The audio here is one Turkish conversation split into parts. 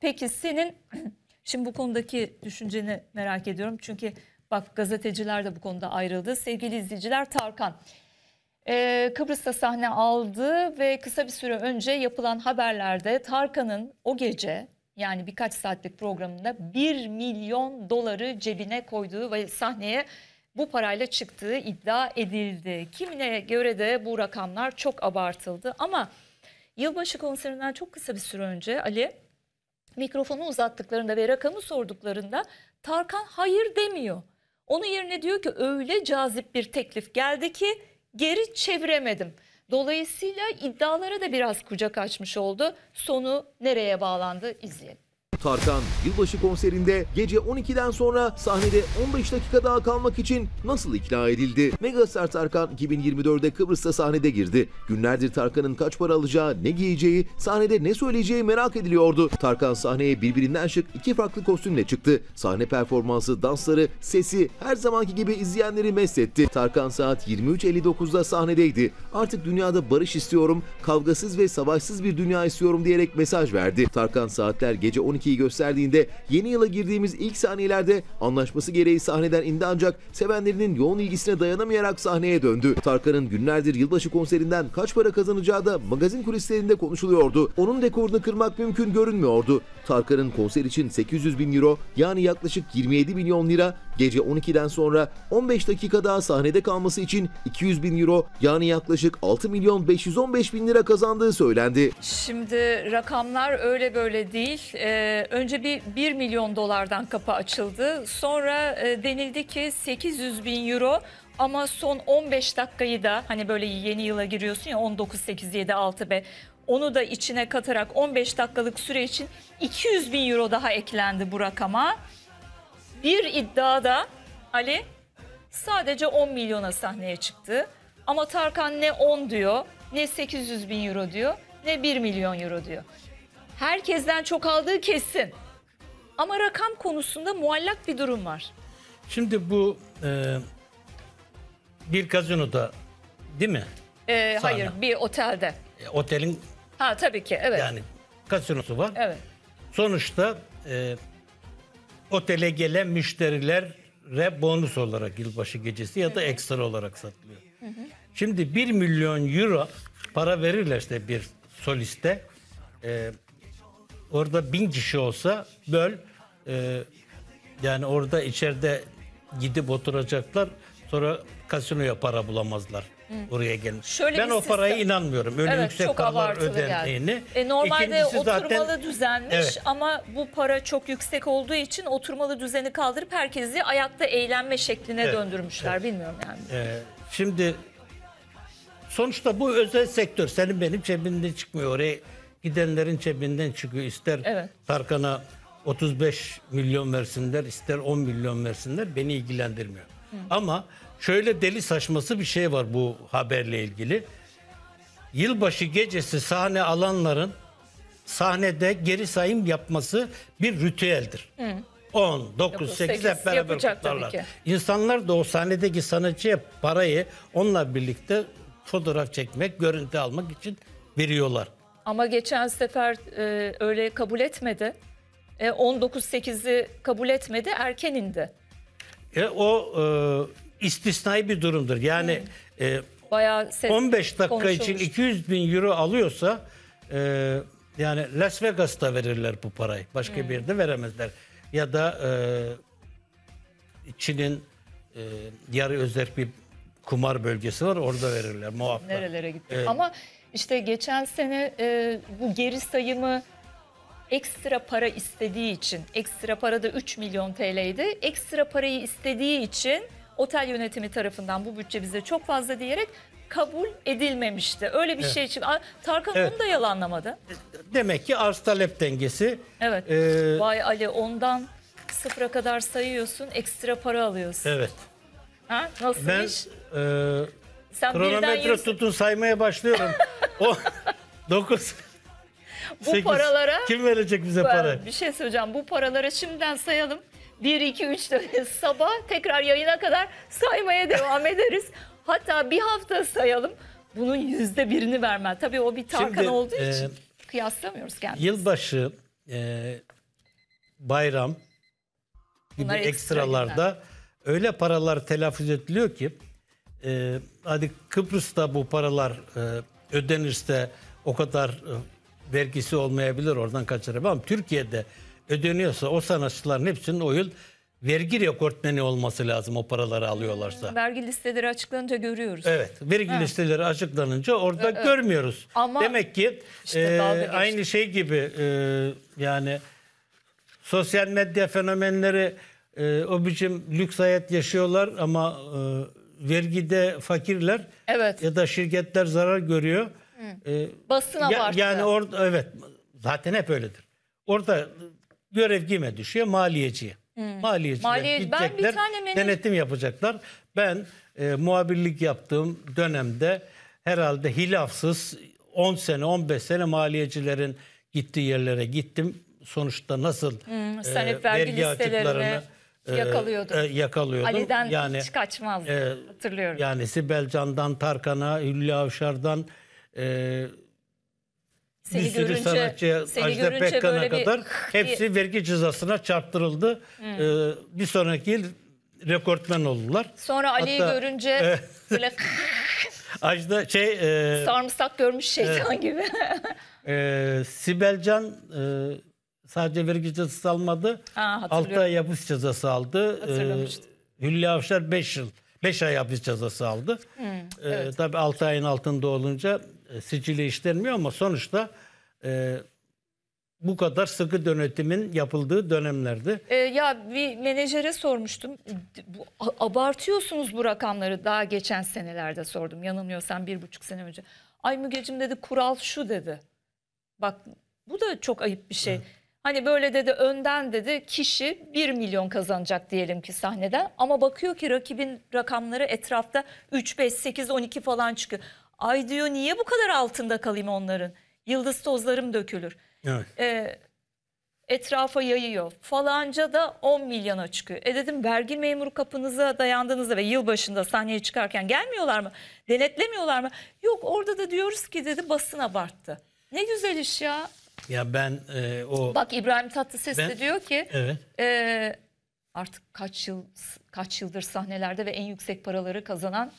Peki senin şimdi bu konudaki düşünceni merak ediyorum. Çünkü bak gazeteciler de bu konuda ayrıldı. Sevgili izleyiciler Tarkan. Ee, Kıbrıs'ta sahne aldı ve kısa bir süre önce yapılan haberlerde Tarkan'ın o gece yani birkaç saatlik programında 1 milyon doları cebine koyduğu ve sahneye bu parayla çıktığı iddia edildi. Kimine göre de bu rakamlar çok abartıldı ama yılbaşı konserinden çok kısa bir süre önce Ali mikrofonu uzattıklarında ve rakamı sorduklarında Tarkan hayır demiyor. Onun yerine diyor ki öyle cazip bir teklif geldi ki geri çeviremedim. Dolayısıyla iddialara da biraz kucak açmış oldu. Sonu nereye bağlandı izleyelim. Tarkan yılbaşı konserinde gece 12'den sonra sahnede 15 dakika daha kalmak için nasıl ikna edildi? Megastar Tarkan 2024'de Kıbrıs'ta sahnede girdi. Günlerdir Tarkan'ın kaç para alacağı, ne giyeceği, sahnede ne söyleyeceği merak ediliyordu. Tarkan sahneye birbirinden şık iki farklı kostümle çıktı. Sahne performansı, dansları, sesi her zamanki gibi izleyenleri mest etti. Tarkan saat 23.59'da sahnedeydi. Artık dünyada barış istiyorum, kavgasız ve savaşsız bir dünya istiyorum diyerek mesaj verdi. Tarkan saatler gece 12 tepkiyi gösterdiğinde yeni yıla girdiğimiz ilk saniyelerde anlaşması gereği sahneden indi ancak sevenlerinin yoğun ilgisine dayanamayarak sahneye döndü. Tarkan'ın günlerdir yılbaşı konserinden kaç para kazanacağı da magazin kulislerinde konuşuluyordu. Onun dekorunu kırmak mümkün görünmüyordu. Tarkan'ın konser için 800 bin euro yani yaklaşık 27 milyon lira gece 12'den sonra 15 dakika daha sahnede kalması için 200 bin euro yani yaklaşık 6 milyon 515 bin lira kazandığı söylendi. Şimdi rakamlar öyle böyle değil. Ee, ee, önce bir 1 milyon dolardan kapı açıldı. Sonra e, denildi ki 800 bin euro ama son 15 dakikayı da hani böyle yeni yıla giriyorsun ya 19, 8, 7, 6 be onu da içine katarak 15 dakikalık süre için 200 bin euro daha eklendi bu rakama. Bir iddiada Ali sadece 10 milyona sahneye çıktı. Ama Tarkan ne 10 diyor, ne 800 bin euro diyor, ne 1 milyon euro diyor herkesten çok aldığı kesin. Ama rakam konusunda muallak bir durum var. Şimdi bu e, bir gazinoda değil mi? E, hayır bir otelde. E, otelin Ha tabii ki evet. yani gazinosu var. Evet. Sonuçta e, otele gelen müşterilere bonus olarak yılbaşı gecesi ya da ekstra olarak satılıyor. Şimdi 1 milyon euro para verirler verirlerse bir soliste e, Orada bin kişi olsa böl e, yani orada içeride gidip oturacaklar. Sonra kasinoya para bulamazlar oraya gelmiş. Şöyle ben o sistem. paraya inanmıyorum. Öyle evet, yüksek paralar ödendiğini. Yani. E, normalde İkincisi oturmalı zaten, düzenmiş evet. ama bu para çok yüksek olduğu için oturmalı düzeni kaldırıp herkesi ayakta eğlenme şekline evet, döndürmüşler. Evet. Bilmiyorum yani. Ee, şimdi sonuçta bu özel sektör senin benim cebimde çıkmıyor. Oraya gidenlerin cebinden çıkıyor. İster evet. Tarkan'a 35 milyon versinler, ister 10 milyon versinler beni ilgilendirmiyor. Hı. Ama şöyle deli saçması bir şey var bu haberle ilgili. Yılbaşı gecesi sahne alanların sahnede geri sayım yapması bir ritüeldir. Hı. 10, 9, 8, hep beraber kutlarlar. İnsanlar da o sahnedeki sanatçıya parayı onunla birlikte fotoğraf çekmek, görüntü almak için veriyorlar. Ama geçen sefer e, öyle kabul etmedi. E, 19.8'i kabul etmedi, erken indi. E, o e, istisnai bir durumdur. Yani hmm. e, Bayağı 15 dakika konuşulmuş. için 200 bin euro alıyorsa e, yani Las Vegas'ta verirler bu parayı. Başka hmm. bir yerde veremezler. Ya da e, Çin'in e, yarı özel bir kumar bölgesi var orada verirler muhakkak. Nerelere gitti? ee, ama... İşte geçen sene e, bu geri sayımı ekstra para istediği için, ekstra para da 3 milyon TL'ydi. Ekstra parayı istediği için otel yönetimi tarafından bu bütçe bize çok fazla diyerek kabul edilmemişti. Öyle bir evet. şey için Tarkan evet. bunu da yalanlamadı. Demek ki arz talep dengesi. Evet. Ee... Vay Ali ondan sıfıra kadar sayıyorsun, ekstra para alıyorsun. Evet. Ha? Nasıl ben, iş? E... Sen kronometre tutun saymaya başlıyorum. 9. Bu paralara Kim verecek bize para? bir şey söyleyeceğim. Bu paralara şimdiden sayalım. 1 2 3 4 sabah tekrar yayına kadar saymaya devam ederiz. Hatta bir hafta sayalım. Bunun yüzde birini vermen. Tabii o bir Tarkan Şimdi, olduğu e, kıyaslamıyoruz kendimizi. Yılbaşı, e, bayram gibi Bunlar ekstralarda ekstra öyle paralar telaffuz ediliyor ki e, hadi Kıbrıs'ta bu paralar e, ödenirse o kadar e, vergisi olmayabilir oradan kaçırır. Ama Türkiye'de ödeniyorsa o sanatçıların hepsinin o yıl vergi rekortmeni olması lazım o paraları alıyorlarsa. Hmm, vergi listeleri açıklanınca görüyoruz. Evet, vergi ha. listeleri açıklanınca orada evet. görmüyoruz. Ama Demek ki işte e, aynı şey gibi e, yani sosyal medya fenomenleri e, o biçim lüks hayat yaşıyorlar ama e, vergide fakirler evet. ya da şirketler zarar görüyor. Hı. E, Basına ya, vardı. Yani orada evet zaten hep öyledir. Orada görev kime düşüyor? Maliyeciye. Hmm. Maliye, gidecekler, ben bir tane menü... denetim yapacaklar. Ben e, muhabirlik yaptığım dönemde herhalde hilafsız 10 sene 15 sene maliyecilerin gittiği yerlere gittim. Sonuçta nasıl hmm, e, vergi açıklarını ee, yakalıyordu. E, yakalıyordu. Ali'den yani, hiç kaçmazdı e, hatırlıyorum. Yani Sibel Can'dan Tarkan'a, Hülya Avşar'dan e, seni bir sürü sanatçıya, Ajda Pekkan'a kadar bir... hepsi vergi cezasına çarptırıldı. Hmm. E, bir sonraki yıl rekortmen oldular. Sonra Ali'yi görünce e, böyle... Ajda şey... E, Sarımsak görmüş şeytan e, gibi. e, Sibel Can... E, sadece vergi cezası almadı. Aa, 6 ay hapis cezası aldı. Ee, Hülya Avşar 5 yıl 5 ay hapis cezası aldı. Hmm, evet. tabii 6 ayın altında olunca e, sicili işlenmiyor ama sonuçta e, bu kadar sıkı denetimin yapıldığı dönemlerde. Ee, ya bir menajere sormuştum. Bu, abartıyorsunuz bu rakamları daha geçen senelerde sordum. Yanılmıyorsam bir buçuk sene önce. Ay Mügeciğim dedi kural şu dedi. Bak bu da çok ayıp bir şey. Evet. Hani böyle dedi önden dedi kişi 1 milyon kazanacak diyelim ki sahneden ama bakıyor ki rakibin rakamları etrafta 3, 5, 8, 12 falan çıkıyor. Ay diyor niye bu kadar altında kalayım onların? Yıldız tozlarım dökülür. Evet. Ee, etrafa yayıyor. Falanca da 10 milyona çıkıyor. E dedim vergi memuru kapınıza dayandığınızda ve yılbaşında sahneye çıkarken gelmiyorlar mı? Denetlemiyorlar mı? Yok orada da diyoruz ki dedi basın abarttı. Ne güzel iş ya. Ya ben e, o... Bak İbrahim Tatlıses ben, de diyor ki evet. e, artık kaç yıl kaç yıldır sahnelerde ve en yüksek paraları kazanan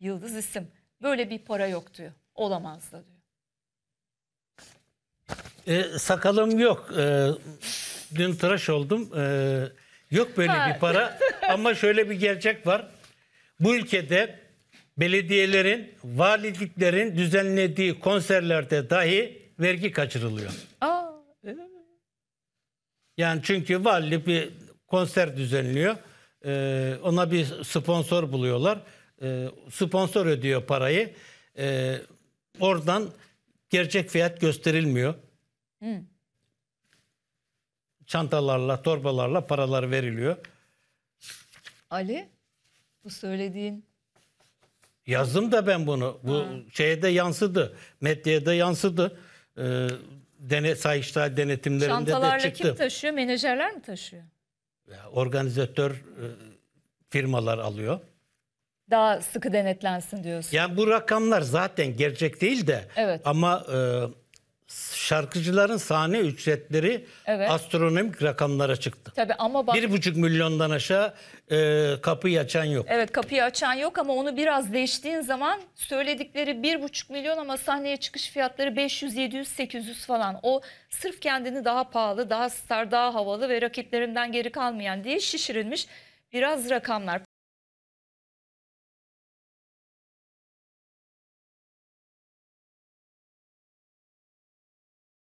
yıldız isim. Böyle bir para yok diyor. Olamaz da diyor. E, sakalım yok. E, dün tıraş oldum. E, yok böyle ha. bir para. Ama şöyle bir gerçek var. Bu ülkede belediyelerin, valiliklerin düzenlediği konserlerde dahi vergi kaçırılıyor. Aa. Ee, yani çünkü vali bir konser düzenliyor. Ee, ona bir sponsor buluyorlar. Ee, sponsor ödüyor parayı. Ee, oradan gerçek fiyat gösterilmiyor. Hı. Çantalarla, torbalarla paralar veriliyor. Ali, bu söylediğin Yazdım da ben bunu. Bu ha. şeye de yansıdı. Medyaya da yansıdı e, ee, denet, sayıştay denetimlerinde Çantalarla de çıktı. Çantalarla kim taşıyor? Menajerler mi taşıyor? Organizatör e, firmalar alıyor. Daha sıkı denetlensin diyorsun. Yani bu rakamlar zaten gerçek değil de evet. ama... E, şarkıcıların sahne ücretleri Evet. astronomik rakamlara çıktı. Tabii ama bak Bir buçuk milyondan aşağı e, kapıyı açan yok. evet kapıyı açan yok ama onu biraz değiştiğin zaman söyledikleri bir buçuk milyon ama sahneye çıkış fiyatları 500, 700, 800 falan. O sırf kendini daha pahalı, daha star, daha havalı ve rakiplerinden geri kalmayan diye şişirilmiş biraz rakamlar.